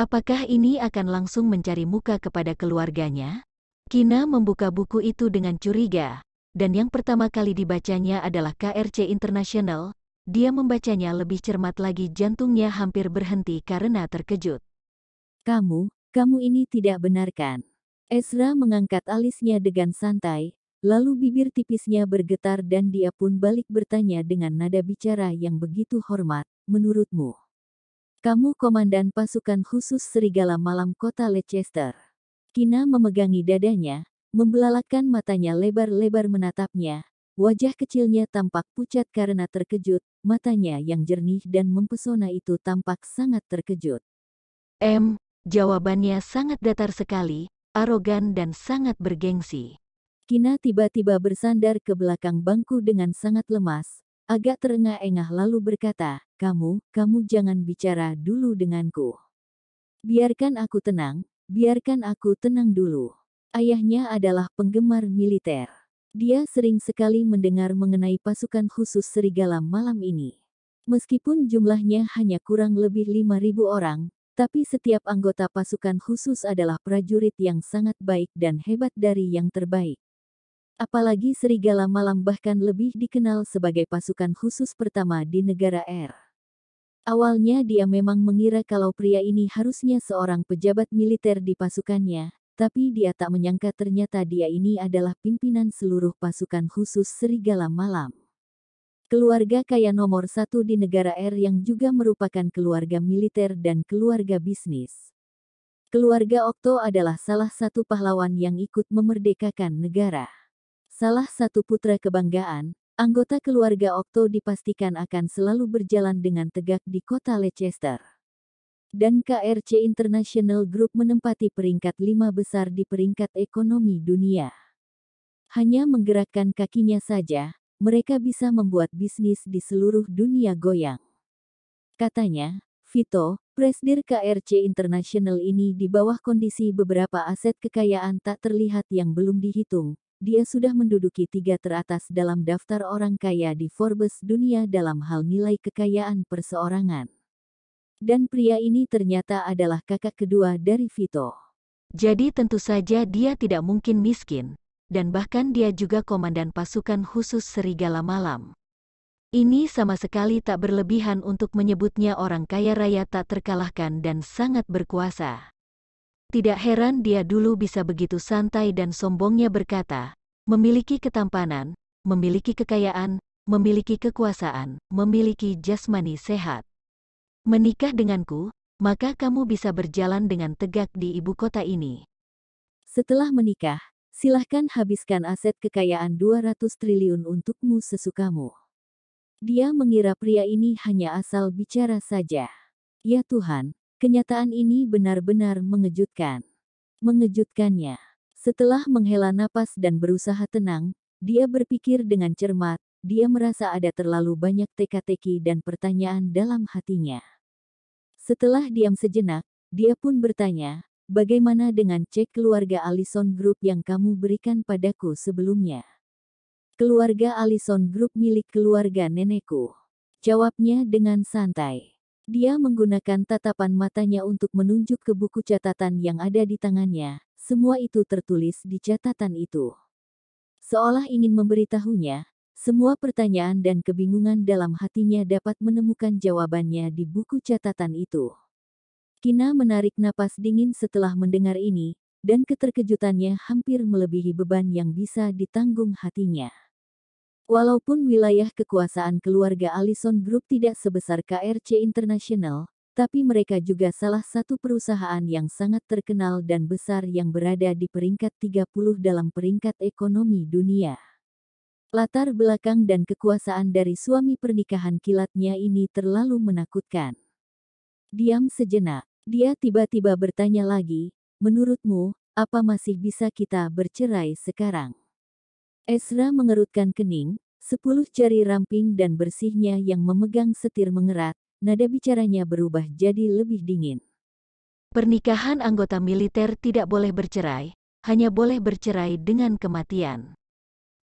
Apakah ini akan langsung mencari muka kepada keluarganya? Kina membuka buku itu dengan curiga, dan yang pertama kali dibacanya adalah KRC International. Dia membacanya lebih cermat lagi jantungnya hampir berhenti karena terkejut. Kamu, kamu ini tidak benarkan. Ezra mengangkat alisnya dengan santai, lalu bibir tipisnya bergetar dan dia pun balik bertanya dengan nada bicara yang begitu hormat, menurutmu. Kamu komandan pasukan khusus Serigala Malam Kota Leicester. Kina memegangi dadanya, membelalakan matanya lebar-lebar menatapnya. Wajah kecilnya tampak pucat karena terkejut, matanya yang jernih dan mempesona itu tampak sangat terkejut. M, jawabannya sangat datar sekali, arogan dan sangat bergengsi. Kina tiba-tiba bersandar ke belakang bangku dengan sangat lemas, agak terengah-engah lalu berkata, kamu, kamu jangan bicara dulu denganku. Biarkan aku tenang, biarkan aku tenang dulu. Ayahnya adalah penggemar militer. Dia sering sekali mendengar mengenai pasukan khusus serigala malam ini. Meskipun jumlahnya hanya kurang lebih 5.000 orang, tapi setiap anggota pasukan khusus adalah prajurit yang sangat baik dan hebat dari yang terbaik. Apalagi Serigala Malam bahkan lebih dikenal sebagai pasukan khusus pertama di negara R. Awalnya dia memang mengira kalau pria ini harusnya seorang pejabat militer di pasukannya, tapi dia tak menyangka ternyata dia ini adalah pimpinan seluruh pasukan khusus Serigala Malam. Keluarga kaya nomor satu di negara R yang juga merupakan keluarga militer dan keluarga bisnis. Keluarga Okto adalah salah satu pahlawan yang ikut memerdekakan negara. Salah satu putra kebanggaan, anggota keluarga Okto dipastikan akan selalu berjalan dengan tegak di kota Leicester. Dan KRC International Group menempati peringkat lima besar di peringkat ekonomi dunia. Hanya menggerakkan kakinya saja, mereka bisa membuat bisnis di seluruh dunia goyang. Katanya, Vito, Presdir KRC International ini di bawah kondisi beberapa aset kekayaan tak terlihat yang belum dihitung, dia sudah menduduki tiga teratas dalam daftar orang kaya di Forbes dunia dalam hal nilai kekayaan perseorangan. Dan pria ini ternyata adalah kakak kedua dari Vito. Jadi tentu saja dia tidak mungkin miskin, dan bahkan dia juga komandan pasukan khusus Serigala Malam. Ini sama sekali tak berlebihan untuk menyebutnya orang kaya raya tak terkalahkan dan sangat berkuasa. Tidak heran dia dulu bisa begitu santai dan sombongnya berkata, memiliki ketampanan, memiliki kekayaan, memiliki kekuasaan, memiliki jasmani sehat. Menikah denganku, maka kamu bisa berjalan dengan tegak di ibu kota ini. Setelah menikah, silahkan habiskan aset kekayaan 200 triliun untukmu sesukamu. Dia mengira pria ini hanya asal bicara saja. Ya Tuhan, Kenyataan ini benar-benar mengejutkan. Mengejutkannya, setelah menghela napas dan berusaha tenang, dia berpikir dengan cermat, dia merasa ada terlalu banyak teka-teki dan pertanyaan dalam hatinya. Setelah diam sejenak, dia pun bertanya, bagaimana dengan cek keluarga Allison Group yang kamu berikan padaku sebelumnya? Keluarga Allison Group milik keluarga nenekku. Jawabnya dengan santai. Dia menggunakan tatapan matanya untuk menunjuk ke buku catatan yang ada di tangannya. Semua itu tertulis di catatan itu. Seolah ingin memberitahunya, semua pertanyaan dan kebingungan dalam hatinya dapat menemukan jawabannya di buku catatan itu. Kina menarik napas dingin setelah mendengar ini, dan keterkejutannya hampir melebihi beban yang bisa ditanggung hatinya. Walaupun wilayah kekuasaan keluarga Allison Group tidak sebesar KRC International, tapi mereka juga salah satu perusahaan yang sangat terkenal dan besar yang berada di peringkat 30 dalam peringkat ekonomi dunia. Latar belakang dan kekuasaan dari suami pernikahan kilatnya ini terlalu menakutkan. Diam sejenak, dia tiba-tiba bertanya lagi, menurutmu, apa masih bisa kita bercerai sekarang? Ezra mengerutkan kening, sepuluh jari ramping dan bersihnya yang memegang setir mengerat, nada bicaranya berubah jadi lebih dingin. Pernikahan anggota militer tidak boleh bercerai, hanya boleh bercerai dengan kematian.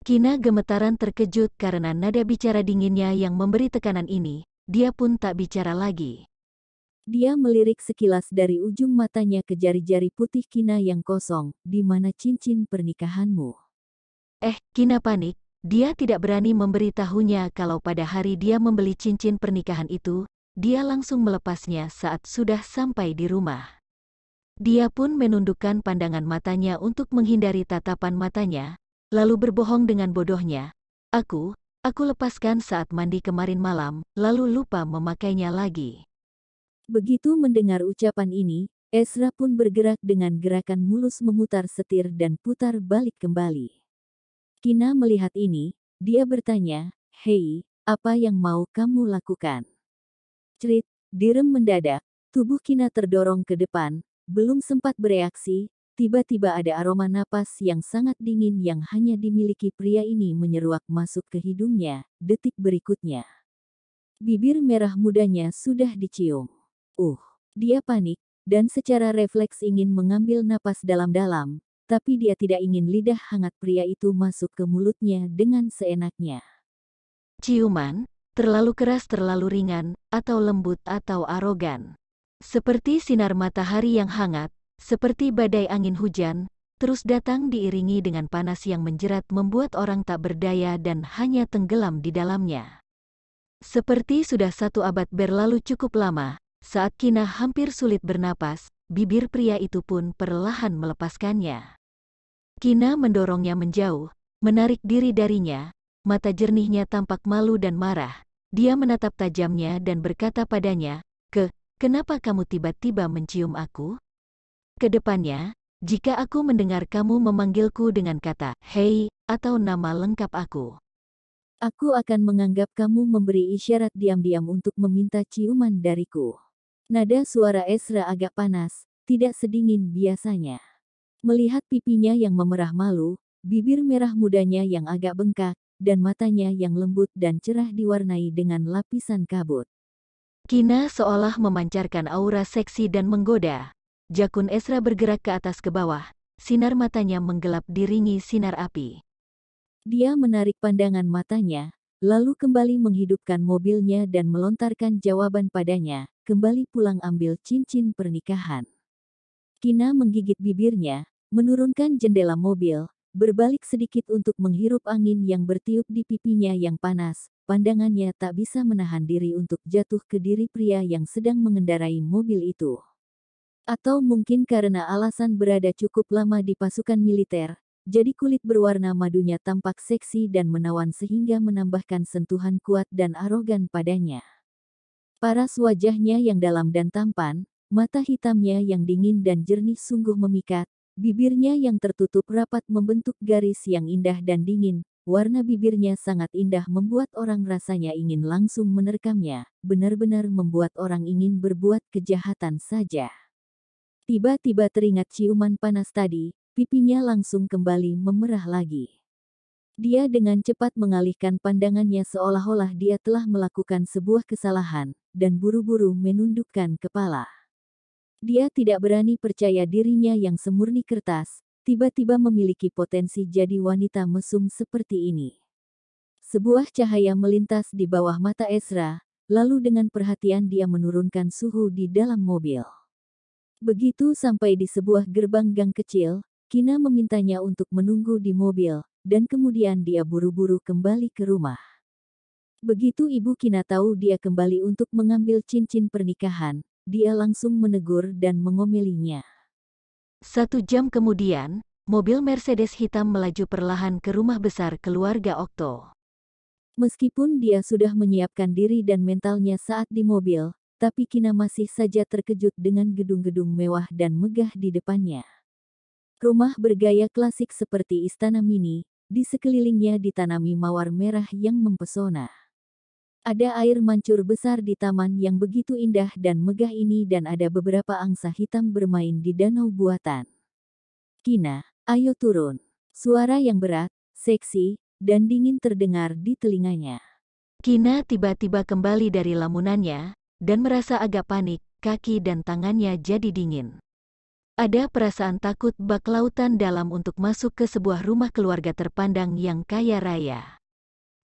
Kina gemetaran terkejut karena nada bicara dinginnya yang memberi tekanan ini, dia pun tak bicara lagi. Dia melirik sekilas dari ujung matanya ke jari-jari putih Kina yang kosong, di mana cincin pernikahanmu. Eh, Kina panik, dia tidak berani memberitahunya kalau pada hari dia membeli cincin pernikahan itu, dia langsung melepasnya saat sudah sampai di rumah. Dia pun menundukkan pandangan matanya untuk menghindari tatapan matanya, lalu berbohong dengan bodohnya. Aku, aku lepaskan saat mandi kemarin malam, lalu lupa memakainya lagi. Begitu mendengar ucapan ini, Ezra pun bergerak dengan gerakan mulus memutar setir dan putar balik kembali. Kina melihat ini, dia bertanya, Hei, apa yang mau kamu lakukan? Cerit, direm mendadak, tubuh Kina terdorong ke depan, belum sempat bereaksi, tiba-tiba ada aroma napas yang sangat dingin yang hanya dimiliki pria ini menyeruak masuk ke hidungnya, detik berikutnya. Bibir merah mudanya sudah dicium. Uh, dia panik, dan secara refleks ingin mengambil napas dalam-dalam, tapi dia tidak ingin lidah hangat pria itu masuk ke mulutnya dengan seenaknya. Ciuman, terlalu keras terlalu ringan, atau lembut atau arogan. Seperti sinar matahari yang hangat, seperti badai angin hujan, terus datang diiringi dengan panas yang menjerat membuat orang tak berdaya dan hanya tenggelam di dalamnya. Seperti sudah satu abad berlalu cukup lama, saat Kina hampir sulit bernapas, bibir pria itu pun perlahan melepaskannya. Kina mendorongnya menjauh, menarik diri darinya, mata jernihnya tampak malu dan marah. Dia menatap tajamnya dan berkata padanya, Ke, kenapa kamu tiba-tiba mencium aku? Kedepannya, jika aku mendengar kamu memanggilku dengan kata, Hei, atau nama lengkap aku. Aku akan menganggap kamu memberi isyarat diam-diam untuk meminta ciuman dariku. Nada suara Ezra agak panas, tidak sedingin biasanya. Melihat pipinya yang memerah malu, bibir merah mudanya yang agak bengkak, dan matanya yang lembut dan cerah diwarnai dengan lapisan kabut. Kina seolah memancarkan aura seksi dan menggoda. Jakun Esra bergerak ke atas ke bawah, sinar matanya menggelap diringi sinar api. Dia menarik pandangan matanya, lalu kembali menghidupkan mobilnya dan melontarkan jawaban padanya, kembali pulang ambil cincin pernikahan. Kina menggigit bibirnya, menurunkan jendela mobil, berbalik sedikit untuk menghirup angin yang bertiup di pipinya yang panas. Pandangannya tak bisa menahan diri untuk jatuh ke diri pria yang sedang mengendarai mobil itu. Atau mungkin karena alasan berada cukup lama di pasukan militer, jadi kulit berwarna madunya tampak seksi dan menawan sehingga menambahkan sentuhan kuat dan arogan padanya. Paras wajahnya yang dalam dan tampan, Mata hitamnya yang dingin dan jernih sungguh memikat, bibirnya yang tertutup rapat membentuk garis yang indah dan dingin, warna bibirnya sangat indah membuat orang rasanya ingin langsung menerkamnya, benar-benar membuat orang ingin berbuat kejahatan saja. Tiba-tiba teringat ciuman panas tadi, pipinya langsung kembali memerah lagi. Dia dengan cepat mengalihkan pandangannya seolah-olah dia telah melakukan sebuah kesalahan, dan buru-buru menundukkan kepala. Dia tidak berani percaya dirinya yang semurni kertas, tiba-tiba memiliki potensi jadi wanita mesum seperti ini. Sebuah cahaya melintas di bawah mata Ezra, lalu dengan perhatian dia menurunkan suhu di dalam mobil. Begitu sampai di sebuah gerbang gang kecil, Kina memintanya untuk menunggu di mobil, dan kemudian dia buru-buru kembali ke rumah. Begitu ibu Kina tahu dia kembali untuk mengambil cincin pernikahan, dia langsung menegur dan mengomelinya. Satu jam kemudian, mobil Mercedes hitam melaju perlahan ke rumah besar keluarga Okto. Meskipun dia sudah menyiapkan diri dan mentalnya saat di mobil, tapi Kina masih saja terkejut dengan gedung-gedung mewah dan megah di depannya. Rumah bergaya klasik seperti istana mini, di sekelilingnya ditanami mawar merah yang mempesona. Ada air mancur besar di taman yang begitu indah dan megah ini dan ada beberapa angsa hitam bermain di danau buatan. Kina, ayo turun. Suara yang berat, seksi, dan dingin terdengar di telinganya. Kina tiba-tiba kembali dari lamunannya, dan merasa agak panik, kaki dan tangannya jadi dingin. Ada perasaan takut bak lautan dalam untuk masuk ke sebuah rumah keluarga terpandang yang kaya raya.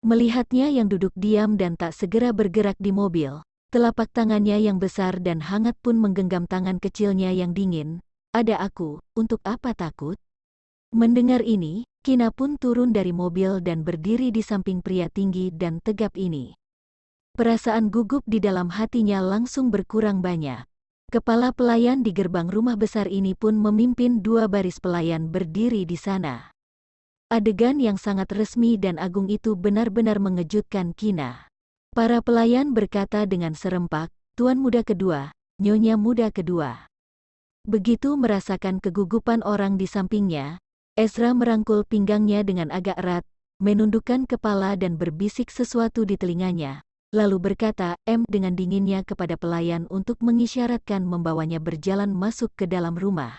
Melihatnya yang duduk diam dan tak segera bergerak di mobil, telapak tangannya yang besar dan hangat pun menggenggam tangan kecilnya yang dingin, ada aku, untuk apa takut? Mendengar ini, Kina pun turun dari mobil dan berdiri di samping pria tinggi dan tegap ini. Perasaan gugup di dalam hatinya langsung berkurang banyak. Kepala pelayan di gerbang rumah besar ini pun memimpin dua baris pelayan berdiri di sana. Adegan yang sangat resmi dan agung itu benar-benar mengejutkan Kina. Para pelayan berkata dengan serempak, Tuan muda kedua, Nyonya muda kedua. Begitu merasakan kegugupan orang di sampingnya, Ezra merangkul pinggangnya dengan agak erat, menundukkan kepala dan berbisik sesuatu di telinganya, lalu berkata M dengan dinginnya kepada pelayan untuk mengisyaratkan membawanya berjalan masuk ke dalam rumah.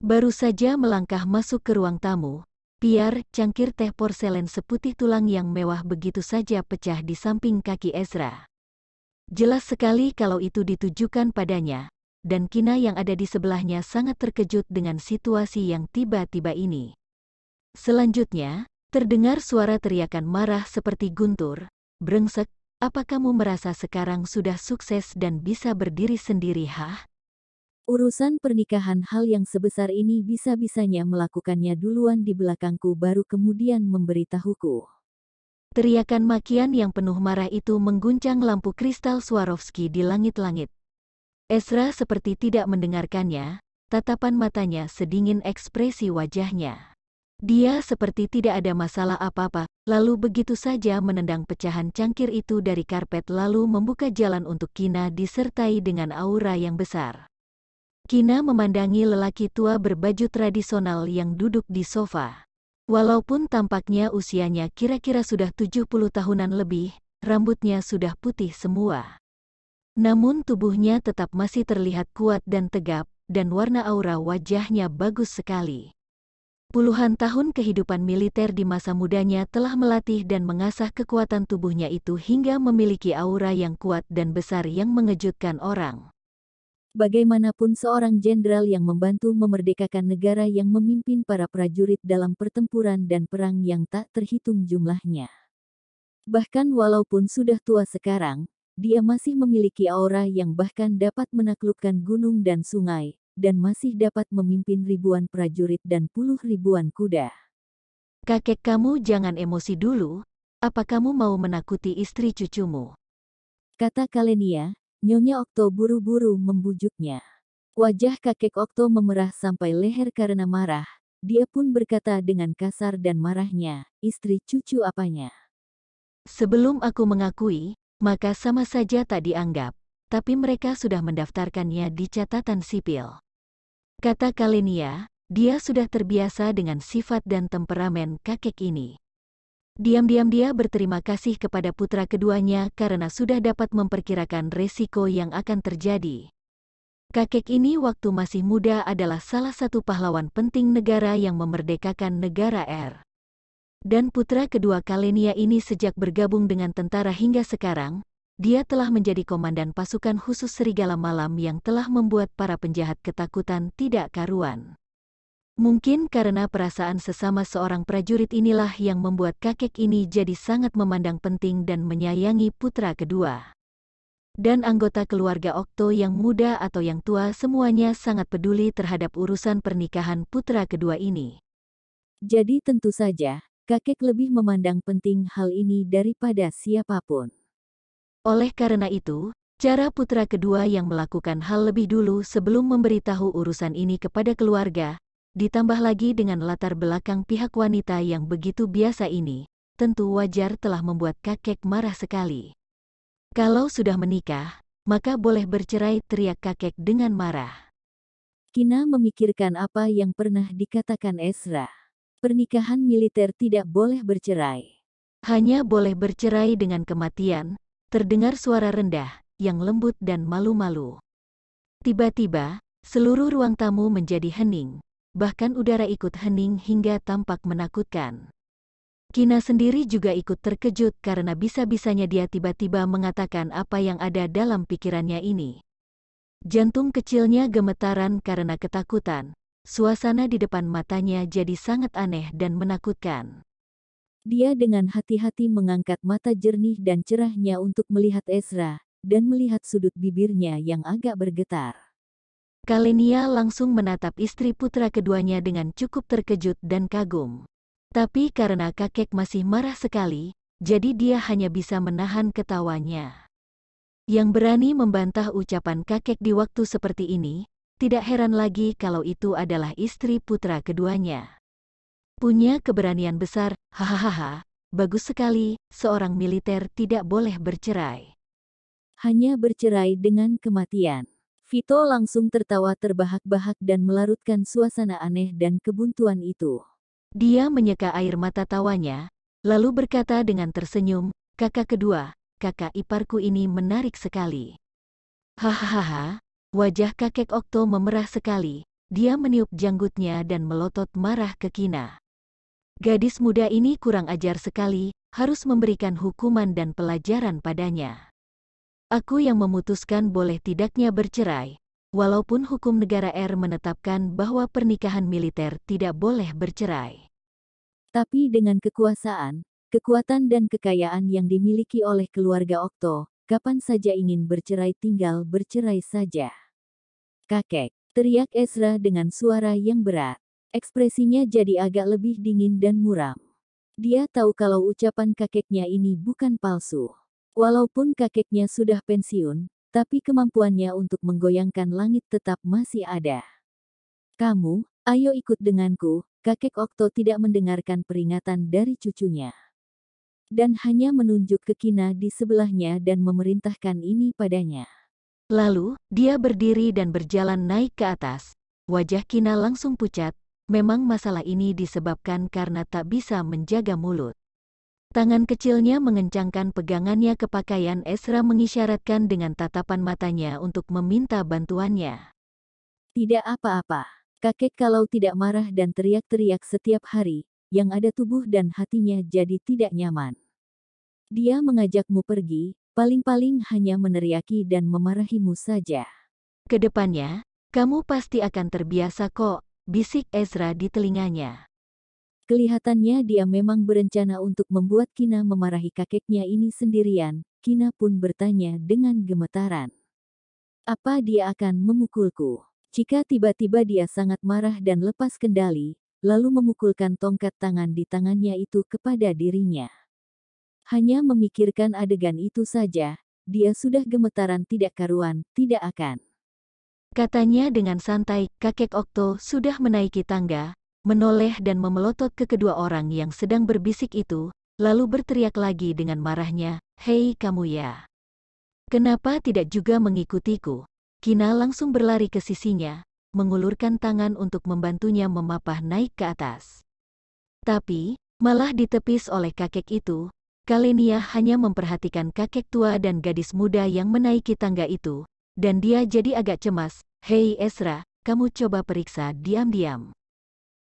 Baru saja melangkah masuk ke ruang tamu, Biar cangkir teh porselen seputih tulang yang mewah begitu saja pecah di samping kaki Ezra. Jelas sekali kalau itu ditujukan padanya, dan Kina yang ada di sebelahnya sangat terkejut dengan situasi yang tiba-tiba ini. Selanjutnya, terdengar suara teriakan marah seperti guntur, brengsek, apa kamu merasa sekarang sudah sukses dan bisa berdiri sendiri hah? Urusan pernikahan hal yang sebesar ini bisa-bisanya melakukannya duluan di belakangku baru kemudian memberitahuku. Teriakan makian yang penuh marah itu mengguncang lampu kristal Swarovski di langit-langit. Esra seperti tidak mendengarkannya, tatapan matanya sedingin ekspresi wajahnya. Dia seperti tidak ada masalah apa-apa, lalu begitu saja menendang pecahan cangkir itu dari karpet lalu membuka jalan untuk Kina disertai dengan aura yang besar. Kina memandangi lelaki tua berbaju tradisional yang duduk di sofa. Walaupun tampaknya usianya kira-kira sudah 70 tahunan lebih, rambutnya sudah putih semua. Namun tubuhnya tetap masih terlihat kuat dan tegap, dan warna aura wajahnya bagus sekali. Puluhan tahun kehidupan militer di masa mudanya telah melatih dan mengasah kekuatan tubuhnya itu hingga memiliki aura yang kuat dan besar yang mengejutkan orang. Bagaimanapun seorang jenderal yang membantu memerdekakan negara yang memimpin para prajurit dalam pertempuran dan perang yang tak terhitung jumlahnya. Bahkan walaupun sudah tua sekarang, dia masih memiliki aura yang bahkan dapat menaklukkan gunung dan sungai, dan masih dapat memimpin ribuan prajurit dan puluh ribuan kuda. Kakek kamu jangan emosi dulu, apa kamu mau menakuti istri cucumu? Kata Kalenia, Nyonya Okto buru-buru membujuknya. Wajah kakek Okto memerah sampai leher karena marah. Dia pun berkata dengan kasar dan marahnya, istri cucu apanya. Sebelum aku mengakui, maka sama saja tak dianggap. Tapi mereka sudah mendaftarkannya di catatan sipil. Kata Kalenia, dia sudah terbiasa dengan sifat dan temperamen kakek ini. Diam-diam dia berterima kasih kepada putra keduanya karena sudah dapat memperkirakan resiko yang akan terjadi. Kakek ini waktu masih muda adalah salah satu pahlawan penting negara yang memerdekakan negara R. Er. Dan putra kedua Kalenia ini sejak bergabung dengan tentara hingga sekarang, dia telah menjadi komandan pasukan khusus Serigala Malam yang telah membuat para penjahat ketakutan tidak karuan. Mungkin karena perasaan sesama seorang prajurit inilah yang membuat kakek ini jadi sangat memandang penting dan menyayangi putra kedua. Dan anggota keluarga Okto yang muda atau yang tua semuanya sangat peduli terhadap urusan pernikahan putra kedua ini. Jadi tentu saja, kakek lebih memandang penting hal ini daripada siapapun. Oleh karena itu, cara putra kedua yang melakukan hal lebih dulu sebelum memberitahu urusan ini kepada keluarga ditambah lagi dengan latar belakang pihak wanita yang begitu biasa ini, tentu wajar telah membuat kakek marah sekali. Kalau sudah menikah, maka boleh bercerai teriak kakek dengan marah. Kina memikirkan apa yang pernah dikatakan Ezra. Pernikahan militer tidak boleh bercerai. Hanya boleh bercerai dengan kematian, terdengar suara rendah, yang lembut dan malu-malu. Tiba-tiba, seluruh ruang tamu menjadi hening, bahkan udara ikut hening hingga tampak menakutkan. Kina sendiri juga ikut terkejut karena bisa-bisanya dia tiba-tiba mengatakan apa yang ada dalam pikirannya ini. Jantung kecilnya gemetaran karena ketakutan. Suasana di depan matanya jadi sangat aneh dan menakutkan. Dia dengan hati-hati mengangkat mata jernih dan cerahnya untuk melihat Ezra, dan melihat sudut bibirnya yang agak bergetar. Kalenia langsung menatap istri putra keduanya dengan cukup terkejut dan kagum. Tapi karena kakek masih marah sekali, jadi dia hanya bisa menahan ketawanya. Yang berani membantah ucapan kakek di waktu seperti ini, tidak heran lagi kalau itu adalah istri putra keduanya. Punya keberanian besar, hahaha, bagus sekali, seorang militer tidak boleh bercerai. Hanya bercerai dengan kematian. Vito langsung tertawa terbahak-bahak dan melarutkan suasana aneh dan kebuntuan itu. Dia menyeka air mata tawanya, lalu berkata dengan tersenyum, kakak kedua, kakak iparku ini menarik sekali. Hahaha, wajah kakek Okto memerah sekali, dia meniup janggutnya dan melotot marah ke Kina. Gadis muda ini kurang ajar sekali, harus memberikan hukuman dan pelajaran padanya. Aku yang memutuskan boleh tidaknya bercerai. Walaupun hukum negara R menetapkan bahwa pernikahan militer tidak boleh bercerai. Tapi dengan kekuasaan, kekuatan dan kekayaan yang dimiliki oleh keluarga Okto, kapan saja ingin bercerai tinggal bercerai saja. Kakek, teriak Ezra dengan suara yang berat. Ekspresinya jadi agak lebih dingin dan muram. Dia tahu kalau ucapan kakeknya ini bukan palsu. Walaupun kakeknya sudah pensiun, tapi kemampuannya untuk menggoyangkan langit tetap masih ada. Kamu, ayo ikut denganku, kakek Okto tidak mendengarkan peringatan dari cucunya. Dan hanya menunjuk ke Kina di sebelahnya dan memerintahkan ini padanya. Lalu, dia berdiri dan berjalan naik ke atas. Wajah Kina langsung pucat, memang masalah ini disebabkan karena tak bisa menjaga mulut. Tangan kecilnya mengencangkan pegangannya ke pakaian Esra mengisyaratkan dengan tatapan matanya untuk meminta bantuannya. Tidak apa-apa. Kakek kalau tidak marah dan teriak-teriak setiap hari, yang ada tubuh dan hatinya jadi tidak nyaman. Dia mengajakmu pergi, paling-paling hanya meneriaki dan memarahimu saja. Kedepannya, kamu pasti akan terbiasa kok, bisik Ezra di telinganya. Kelihatannya dia memang berencana untuk membuat Kina memarahi kakeknya ini sendirian. Kina pun bertanya dengan gemetaran. Apa dia akan memukulku? Jika tiba-tiba dia sangat marah dan lepas kendali, lalu memukulkan tongkat tangan di tangannya itu kepada dirinya. Hanya memikirkan adegan itu saja, dia sudah gemetaran tidak karuan, tidak akan. Katanya dengan santai, kakek Okto sudah menaiki tangga, menoleh dan memelotot ke kedua orang yang sedang berbisik itu, lalu berteriak lagi dengan marahnya, Hei kamu ya! Kenapa tidak juga mengikutiku? Kina langsung berlari ke sisinya, mengulurkan tangan untuk membantunya memapah naik ke atas. Tapi, malah ditepis oleh kakek itu, Kalenia hanya memperhatikan kakek tua dan gadis muda yang menaiki tangga itu, dan dia jadi agak cemas, Hei Esra, kamu coba periksa diam-diam.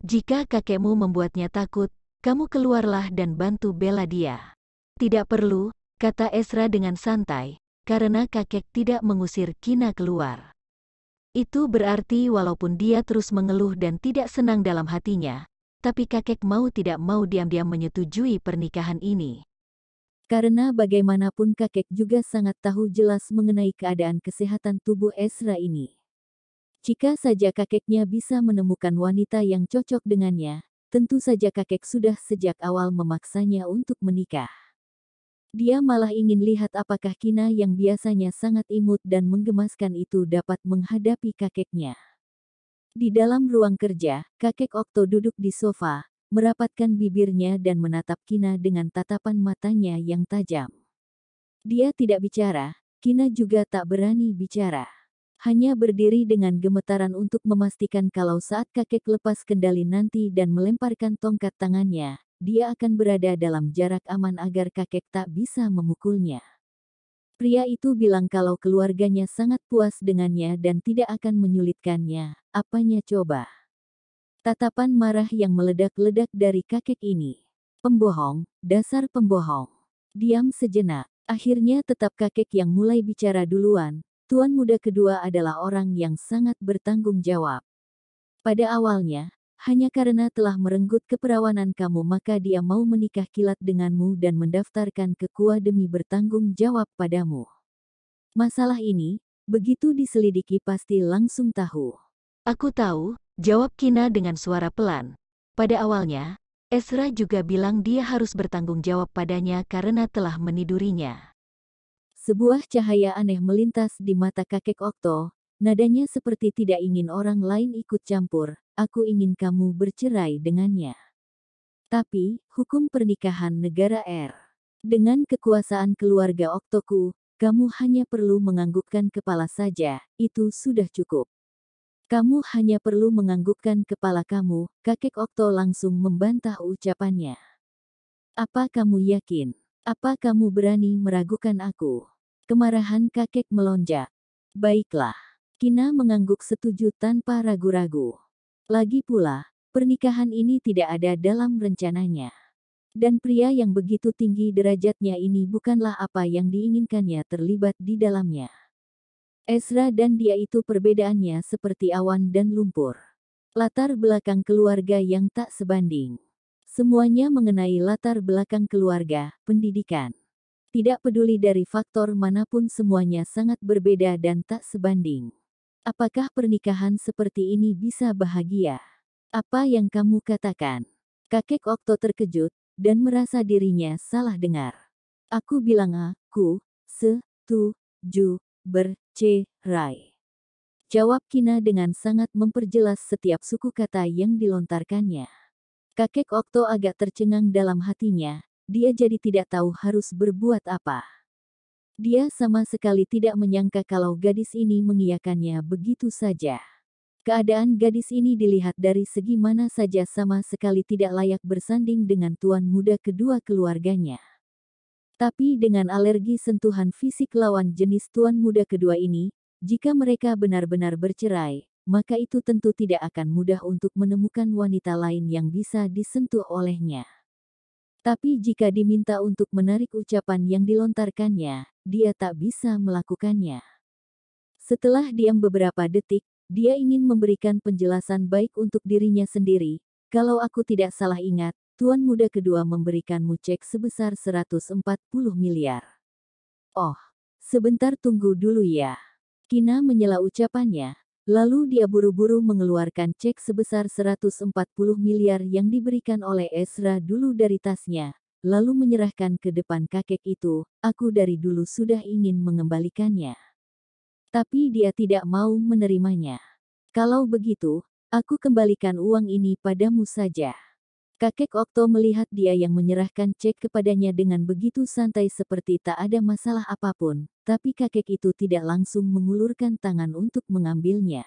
Jika kakekmu membuatnya takut, kamu keluarlah dan bantu bela dia. Tidak perlu, kata Esra dengan santai, karena kakek tidak mengusir Kina keluar. Itu berarti walaupun dia terus mengeluh dan tidak senang dalam hatinya, tapi kakek mau tidak mau diam-diam menyetujui pernikahan ini. Karena bagaimanapun kakek juga sangat tahu jelas mengenai keadaan kesehatan tubuh Esra ini. Jika saja kakeknya bisa menemukan wanita yang cocok dengannya, tentu saja kakek sudah sejak awal memaksanya untuk menikah. Dia malah ingin lihat apakah Kina yang biasanya sangat imut dan menggemaskan itu dapat menghadapi kakeknya. Di dalam ruang kerja, kakek Okto duduk di sofa, merapatkan bibirnya dan menatap Kina dengan tatapan matanya yang tajam. Dia tidak bicara, Kina juga tak berani bicara hanya berdiri dengan gemetaran untuk memastikan kalau saat kakek lepas kendali nanti dan melemparkan tongkat tangannya, dia akan berada dalam jarak aman agar kakek tak bisa memukulnya. Pria itu bilang kalau keluarganya sangat puas dengannya dan tidak akan menyulitkannya, apanya coba. Tatapan marah yang meledak-ledak dari kakek ini. Pembohong, dasar pembohong. Diam sejenak, akhirnya tetap kakek yang mulai bicara duluan, Tuan muda kedua adalah orang yang sangat bertanggung jawab. Pada awalnya, hanya karena telah merenggut keperawanan kamu maka dia mau menikah kilat denganmu dan mendaftarkan kekuah demi bertanggung jawab padamu. Masalah ini, begitu diselidiki pasti langsung tahu. Aku tahu, jawab Kina dengan suara pelan. Pada awalnya, Esra juga bilang dia harus bertanggung jawab padanya karena telah menidurinya. Sebuah cahaya aneh melintas di mata kakek Okto, nadanya seperti tidak ingin orang lain ikut campur, aku ingin kamu bercerai dengannya. Tapi, hukum pernikahan negara R. Dengan kekuasaan keluarga Oktoku, kamu hanya perlu menganggukkan kepala saja, itu sudah cukup. Kamu hanya perlu menganggukkan kepala kamu, kakek Okto langsung membantah ucapannya. Apa kamu yakin? Apa kamu berani meragukan aku? Kemarahan kakek melonjak. Baiklah. Kina mengangguk setuju tanpa ragu-ragu. Lagi pula, pernikahan ini tidak ada dalam rencananya. Dan pria yang begitu tinggi derajatnya ini bukanlah apa yang diinginkannya terlibat di dalamnya. Ezra dan dia itu perbedaannya seperti awan dan lumpur. Latar belakang keluarga yang tak sebanding. Semuanya mengenai latar belakang keluarga, pendidikan, tidak peduli dari faktor manapun semuanya sangat berbeda dan tak sebanding. Apakah pernikahan seperti ini bisa bahagia? Apa yang kamu katakan? Kakek Okto terkejut dan merasa dirinya salah dengar. Aku bilang aku se setuju bercerai. Jawab Kina dengan sangat memperjelas setiap suku kata yang dilontarkannya. Kakek Okto agak tercengang dalam hatinya, dia jadi tidak tahu harus berbuat apa. Dia sama sekali tidak menyangka kalau gadis ini mengiyakannya begitu saja. Keadaan gadis ini dilihat dari segi mana saja sama sekali tidak layak bersanding dengan tuan muda kedua keluarganya. Tapi dengan alergi sentuhan fisik lawan jenis tuan muda kedua ini, jika mereka benar-benar bercerai, maka itu tentu tidak akan mudah untuk menemukan wanita lain yang bisa disentuh olehnya. Tapi jika diminta untuk menarik ucapan yang dilontarkannya, dia tak bisa melakukannya. Setelah diam beberapa detik, dia ingin memberikan penjelasan baik untuk dirinya sendiri. Kalau aku tidak salah ingat, Tuan Muda kedua memberikanmu cek sebesar 140 miliar. Oh, sebentar tunggu dulu ya. Kina menyela ucapannya, Lalu dia buru-buru mengeluarkan cek sebesar 140 miliar yang diberikan oleh Ezra dulu dari tasnya, lalu menyerahkan ke depan kakek itu, aku dari dulu sudah ingin mengembalikannya. Tapi dia tidak mau menerimanya. Kalau begitu, aku kembalikan uang ini padamu saja. Kakek Okto melihat dia yang menyerahkan cek kepadanya dengan begitu santai seperti tak ada masalah apapun, tapi kakek itu tidak langsung mengulurkan tangan untuk mengambilnya.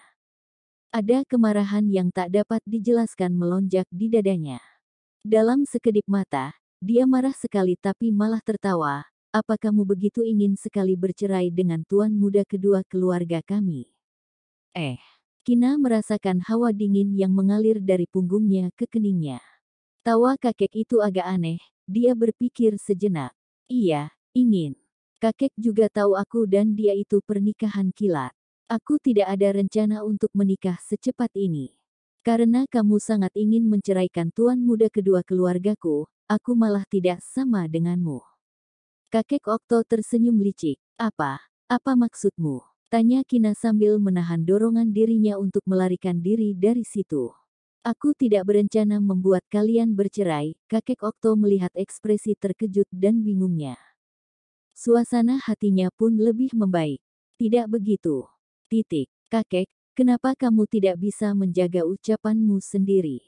Ada kemarahan yang tak dapat dijelaskan melonjak di dadanya. Dalam sekedip mata, dia marah sekali tapi malah tertawa. Apa kamu begitu ingin sekali bercerai dengan tuan muda kedua keluarga kami? Eh, Kina merasakan hawa dingin yang mengalir dari punggungnya ke keningnya. Tawa kakek itu agak aneh, dia berpikir sejenak. Iya, ingin. Kakek juga tahu aku dan dia itu pernikahan kilat. Aku tidak ada rencana untuk menikah secepat ini. Karena kamu sangat ingin menceraikan tuan muda kedua keluargaku, aku malah tidak sama denganmu. Kakek Okto tersenyum licik. Apa? Apa maksudmu? Tanya Kina sambil menahan dorongan dirinya untuk melarikan diri dari situ. Aku tidak berencana membuat kalian bercerai, kakek Okto melihat ekspresi terkejut dan bingungnya. Suasana hatinya pun lebih membaik. Tidak begitu. Titik. Kakek, kenapa kamu tidak bisa menjaga ucapanmu sendiri?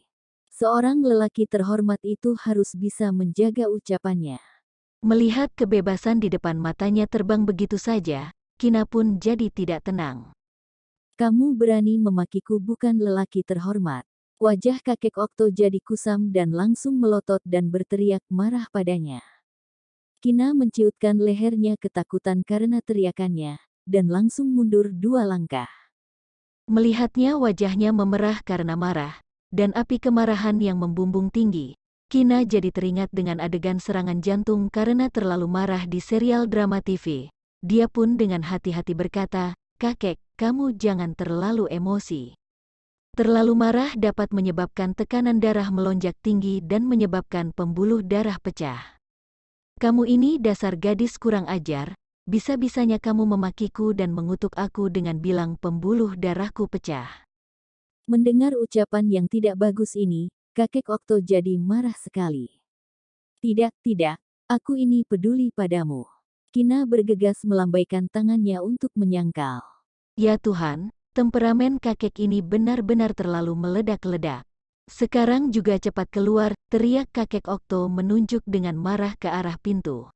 Seorang lelaki terhormat itu harus bisa menjaga ucapannya. Melihat kebebasan di depan matanya terbang begitu saja, Kina pun jadi tidak tenang. Kamu berani memakiku bukan lelaki terhormat. Wajah kakek Okto jadi kusam dan langsung melotot dan berteriak marah padanya. Kina menciutkan lehernya ketakutan karena teriakannya, dan langsung mundur dua langkah. Melihatnya wajahnya memerah karena marah, dan api kemarahan yang membumbung tinggi. Kina jadi teringat dengan adegan serangan jantung karena terlalu marah di serial drama TV. Dia pun dengan hati-hati berkata, kakek, kamu jangan terlalu emosi. Terlalu marah dapat menyebabkan tekanan darah melonjak tinggi dan menyebabkan pembuluh darah pecah. Kamu ini dasar gadis kurang ajar, bisa-bisanya kamu memakiku dan mengutuk aku dengan bilang pembuluh darahku pecah. Mendengar ucapan yang tidak bagus ini, kakek Okto jadi marah sekali. Tidak, tidak, aku ini peduli padamu. Kina bergegas melambaikan tangannya untuk menyangkal. Ya Tuhan, temperamen kakek ini benar-benar terlalu meledak-ledak. Sekarang juga cepat keluar, teriak kakek Okto menunjuk dengan marah ke arah pintu.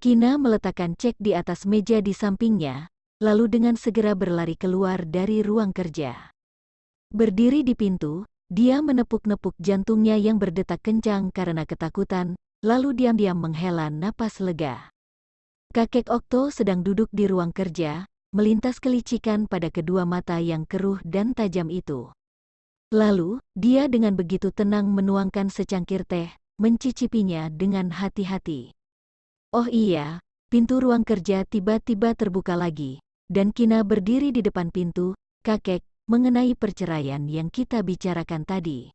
Kina meletakkan cek di atas meja di sampingnya, lalu dengan segera berlari keluar dari ruang kerja. Berdiri di pintu, dia menepuk-nepuk jantungnya yang berdetak kencang karena ketakutan, lalu diam-diam menghela napas lega. Kakek Okto sedang duduk di ruang kerja, melintas kelicikan pada kedua mata yang keruh dan tajam itu. Lalu, dia dengan begitu tenang menuangkan secangkir teh, mencicipinya dengan hati-hati. Oh iya, pintu ruang kerja tiba-tiba terbuka lagi, dan Kina berdiri di depan pintu, kakek, mengenai perceraian yang kita bicarakan tadi.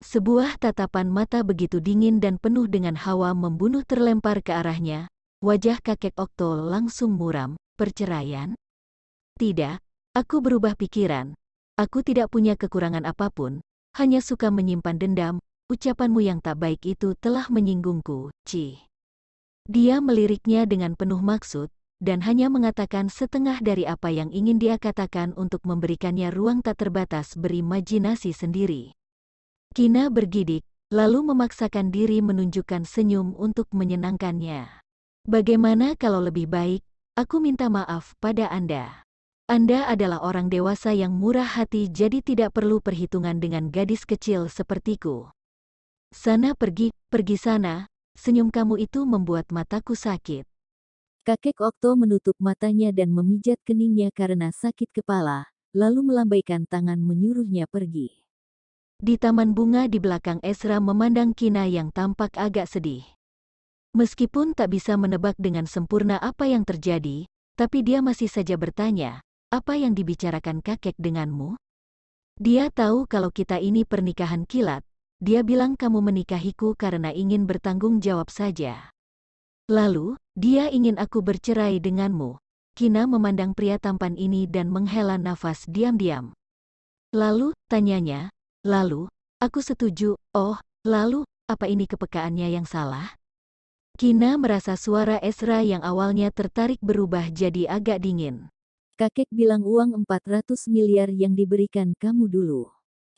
Sebuah tatapan mata begitu dingin dan penuh dengan hawa membunuh terlempar ke arahnya, wajah kakek Okto langsung muram, Perceraian? Tidak, aku berubah pikiran. Aku tidak punya kekurangan apapun, hanya suka menyimpan dendam, ucapanmu yang tak baik itu telah menyinggungku, Ci. Dia meliriknya dengan penuh maksud, dan hanya mengatakan setengah dari apa yang ingin dia katakan untuk memberikannya ruang tak terbatas berimajinasi sendiri. Kina bergidik, lalu memaksakan diri menunjukkan senyum untuk menyenangkannya. Bagaimana kalau lebih baik, Aku minta maaf pada Anda. Anda adalah orang dewasa yang murah hati jadi tidak perlu perhitungan dengan gadis kecil sepertiku. Sana pergi, pergi sana, senyum kamu itu membuat mataku sakit. Kakek Okto menutup matanya dan memijat keningnya karena sakit kepala, lalu melambaikan tangan menyuruhnya pergi. Di taman bunga di belakang Esra memandang Kina yang tampak agak sedih. Meskipun tak bisa menebak dengan sempurna apa yang terjadi, tapi dia masih saja bertanya, apa yang dibicarakan kakek denganmu? Dia tahu kalau kita ini pernikahan kilat, dia bilang kamu menikahiku karena ingin bertanggung jawab saja. Lalu, dia ingin aku bercerai denganmu. Kina memandang pria tampan ini dan menghela nafas diam-diam. Lalu, tanyanya, lalu, aku setuju, oh, lalu, apa ini kepekaannya yang salah? Kina merasa suara Esra yang awalnya tertarik berubah jadi agak dingin. Kakek bilang uang 400 miliar yang diberikan kamu dulu.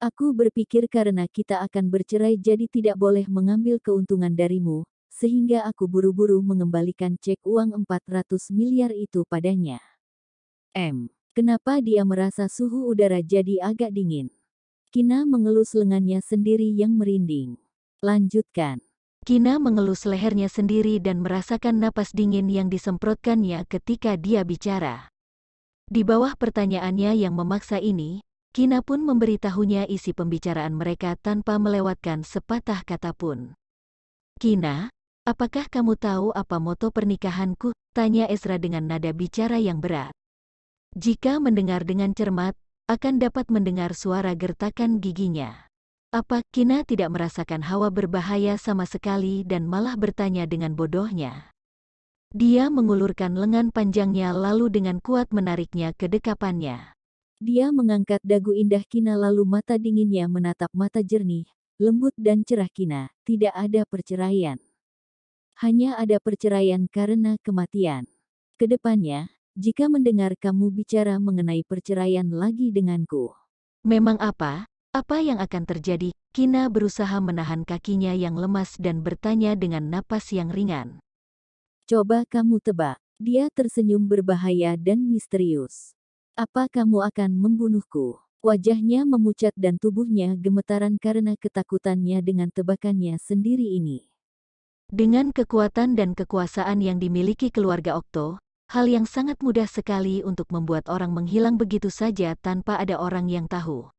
Aku berpikir karena kita akan bercerai jadi tidak boleh mengambil keuntungan darimu, sehingga aku buru-buru mengembalikan cek uang 400 miliar itu padanya. M. Kenapa dia merasa suhu udara jadi agak dingin? Kina mengelus lengannya sendiri yang merinding. Lanjutkan. Kina mengelus lehernya sendiri dan merasakan napas dingin yang disemprotkannya ketika dia bicara. Di bawah pertanyaannya yang memaksa ini, Kina pun memberitahunya isi pembicaraan mereka tanpa melewatkan sepatah kata pun. Kina, apakah kamu tahu apa moto pernikahanku? Tanya Ezra dengan nada bicara yang berat. Jika mendengar dengan cermat, akan dapat mendengar suara gertakan giginya. Apa Kina tidak merasakan hawa berbahaya sama sekali dan malah bertanya dengan bodohnya? Dia mengulurkan lengan panjangnya lalu dengan kuat menariknya ke dekapannya. Dia mengangkat dagu indah Kina lalu mata dinginnya menatap mata jernih, lembut dan cerah Kina, tidak ada perceraian. Hanya ada perceraian karena kematian. Kedepannya, jika mendengar kamu bicara mengenai perceraian lagi denganku. Memang apa, apa yang akan terjadi? Kina berusaha menahan kakinya yang lemas dan bertanya dengan napas yang ringan. Coba kamu tebak. Dia tersenyum berbahaya dan misterius. Apa kamu akan membunuhku? Wajahnya memucat dan tubuhnya gemetaran karena ketakutannya dengan tebakannya sendiri ini. Dengan kekuatan dan kekuasaan yang dimiliki keluarga Okto, hal yang sangat mudah sekali untuk membuat orang menghilang begitu saja tanpa ada orang yang tahu.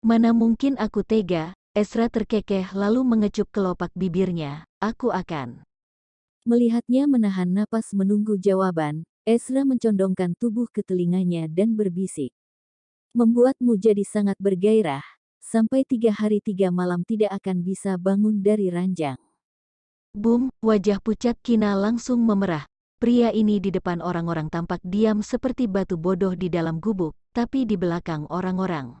Mana mungkin aku tega, Esra terkekeh lalu mengecup kelopak bibirnya, aku akan. Melihatnya menahan napas menunggu jawaban, Esra mencondongkan tubuh ke telinganya dan berbisik. Membuatmu jadi sangat bergairah, sampai tiga hari tiga malam tidak akan bisa bangun dari ranjang. Bum, wajah pucat Kina langsung memerah. Pria ini di depan orang-orang tampak diam seperti batu bodoh di dalam gubuk, tapi di belakang orang-orang.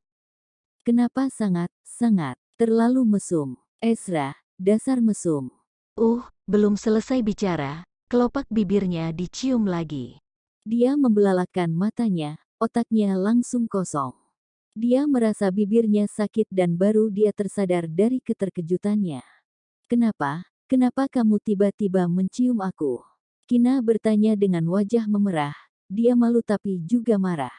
Kenapa sangat, sangat, terlalu mesum. Ezra, dasar mesum. Uh, belum selesai bicara, kelopak bibirnya dicium lagi. Dia membelalakan matanya, otaknya langsung kosong. Dia merasa bibirnya sakit dan baru dia tersadar dari keterkejutannya. Kenapa? Kenapa kamu tiba-tiba mencium aku? Kina bertanya dengan wajah memerah. Dia malu tapi juga marah.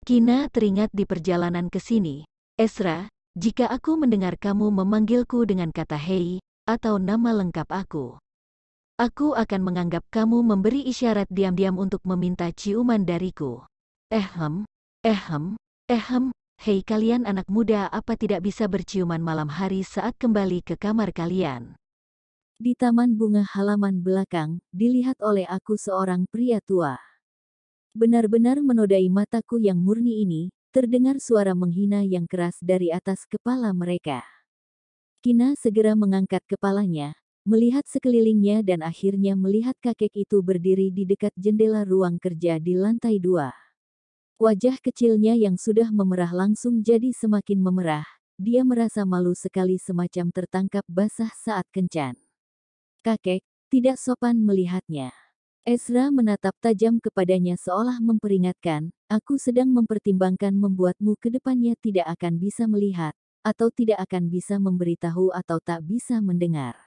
Kina teringat di perjalanan ke sini, Esra, jika aku mendengar kamu memanggilku dengan kata hei, atau nama lengkap aku, aku akan menganggap kamu memberi isyarat diam-diam untuk meminta ciuman dariku. Ehem, ehem, ehem, hei kalian anak muda apa tidak bisa berciuman malam hari saat kembali ke kamar kalian? Di taman bunga halaman belakang, dilihat oleh aku seorang pria tua. Benar-benar menodai mataku yang murni ini, Terdengar suara menghina yang keras dari atas kepala mereka. Kina segera mengangkat kepalanya, melihat sekelilingnya dan akhirnya melihat kakek itu berdiri di dekat jendela ruang kerja di lantai dua. Wajah kecilnya yang sudah memerah langsung jadi semakin memerah, dia merasa malu sekali semacam tertangkap basah saat kencan. Kakek, tidak sopan melihatnya. Ezra menatap tajam kepadanya seolah memperingatkan, aku sedang mempertimbangkan membuatmu ke depannya tidak akan bisa melihat, atau tidak akan bisa memberitahu atau tak bisa mendengar.